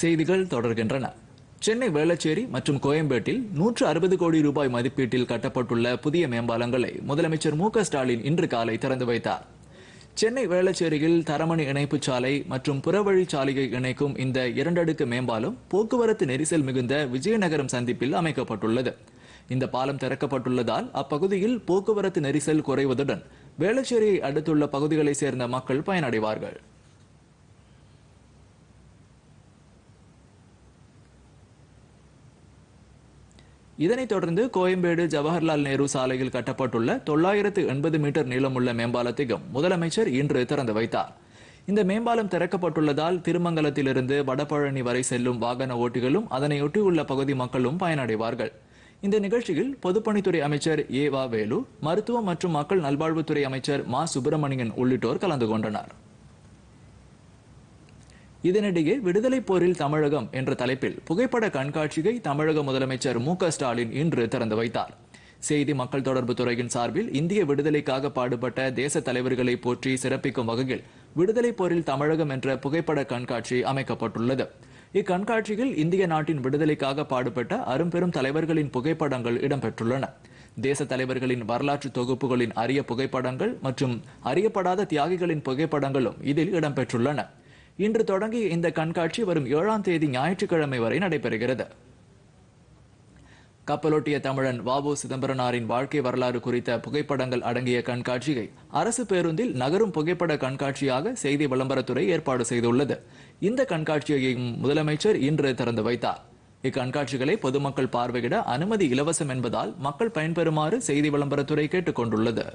செய்திகள் தொடர்கின்றன சென்னை வேளச்சேரி மற்றும் கோயம்பேட்டில் நூற்று அறுபது கோடி ரூபாய் மதிப்பீட்டில் கட்டப்பட்டுள்ள புதிய மேம்பாலங்களை முதலமைச்சர் மு ஸ்டாலின் இன்று காலை திறந்து வைத்தார் சென்னை வேளச்சேரியில் தரமணி இணைப்பு சாலை மற்றும் புறவழி சாலையை இணைக்கும் இந்த இரண்டடுக்கு மேம்பாலம் போக்குவரத்து நெரிசல் மிகுந்த விஜயநகரம் சந்திப்பில் அமைக்கப்பட்டுள்ளது இந்த பாலம் திறக்கப்பட்டுள்ளதால் அப்பகுதியில் போக்குவரத்து நெரிசல் குறைவதுடன் வேளச்சேரியை அடுத்துள்ள பகுதிகளைச் சேர்ந்த மக்கள் பயனடைவார்கள் இதனைத் தொடர்ந்து கோயம்பேடு ஜவஹர்லால் நேரு சாலையில் கட்டப்பட்டுள்ள தொள்ளாயிரத்து எண்பது மீட்டர் நீளமுள்ள மேம்பாலத்தையும் முதலமைச்சர் இன்று திறந்து வைத்தார் இந்த மேம்பாலம் திறக்கப்பட்டுள்ளதால் திருமங்கலத்திலிருந்து வடபழனி வரை செல்லும் வாகன ஓட்டிகளும் அதனையொட்டியுள்ள பகுதி மக்களும் பயனடைவார்கள் இந்த நிகழ்ச்சியில் பொதுப்பணித்துறை அமைச்சர் ஏ வா வேலு மருத்துவம் மற்றும் மக்கள் நல்வாழ்வுத்துறை அமைச்சர் மா சுப்பிரமணியன் உள்ளிட்டோர் கலந்து கொண்டனா் இதனிடையே விடுதலை போரில் தமிழகம் என்ற தலைப்பில் புகைப்பட கண்காட்சியை தமிழக முதலமைச்சர் மு ஸ்டாலின் இன்று திறந்து வைத்தார் செய்தி மக்கள் தொடர்பு துறையின் சார்பில் இந்திய விடுதலைக்காக பாடுபட்ட தேச தலைவர்களை போற்றி சிறப்பிக்கும் வகையில் விடுதலை போரில் தமிழகம் என்ற புகைப்பட கண்காட்சி அமைக்கப்பட்டுள்ளது இக்கண்காட்சியில் இந்திய நாட்டின் விடுதலைக்காக பாடுபட்ட அரும்பெரும் தலைவர்களின் புகைப்படங்கள் இடம்பெற்றுள்ளன தேச தலைவர்களின் வரலாற்று தொகுப்புகளின் அரிய புகைப்படங்கள் மற்றும் அறியப்படாத தியாகிகளின் புகைப்படங்களும் இதில் இடம்பெற்றுள்ளன இன்று தொடங்கி இந்த கண்காட்சி வரும் ஏழாம் தேதி ஞாயிற்றுக்கிழமை வரை நடைபெறுகிறது கப்பலோட்டிய தமிழன் வாபு சிதம்பரனாரின் வாழ்க்கை வரலாறு குறித்த புகைப்படங்கள் அடங்கிய கண்காட்சியை அரசு பேருந்தில் நகரும் புகைப்பட கண்காட்சியாக செய்தி விளம்பரத்துறை ஏற்பாடு செய்துள்ளது இந்த கண்காட்சியையும் முதலமைச்சர் இன்று திறந்து வைத்தார் இக்கண்காட்சிகளை பொதுமக்கள் பார்வையிட அனுமதி இலவசம் என்பதால் மக்கள் பயன்பெறுமாறு செய்தி விளம்பரத்துறை கேட்டுக் கொண்டுள்ளது